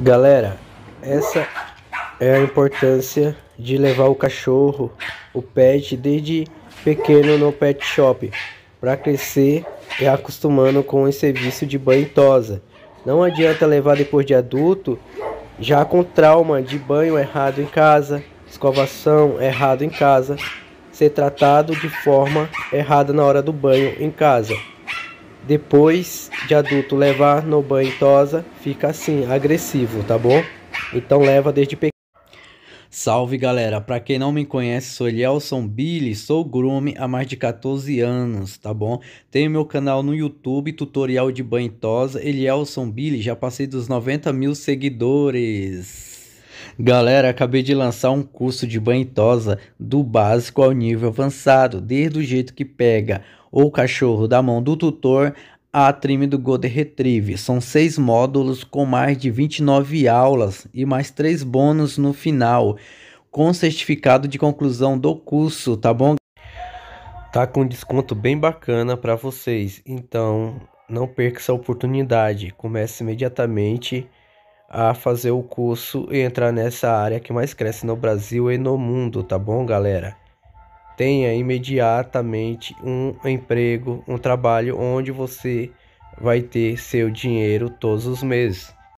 Galera, essa é a importância de levar o cachorro, o pet, desde pequeno no pet shop, para crescer e é acostumando com o serviço de banho e tosa. Não adianta levar depois de adulto, já com trauma de banho errado em casa, escovação errado em casa, ser tratado de forma errada na hora do banho em casa depois de adulto levar no banho tosa, fica assim, agressivo, tá bom? Então leva desde pequeno. Salve galera, para quem não me conhece, sou Elielson Billy, sou groom há mais de 14 anos, tá bom? Tenho meu canal no YouTube, tutorial de banho tosa, Elielson Billy, já passei dos 90 mil seguidores. Galera, acabei de lançar um curso de banho tosa do básico ao nível avançado, desde o jeito que pega o cachorro da mão do tutor a trim do Golden Retrieve. São seis módulos com mais de 29 aulas e mais três bônus no final, com certificado de conclusão do curso, tá bom? Tá com desconto bem bacana para vocês, então não perca essa oportunidade. Comece imediatamente a fazer o curso e entrar nessa área que mais cresce no Brasil e no mundo, tá bom, galera? Tenha imediatamente um emprego, um trabalho onde você vai ter seu dinheiro todos os meses.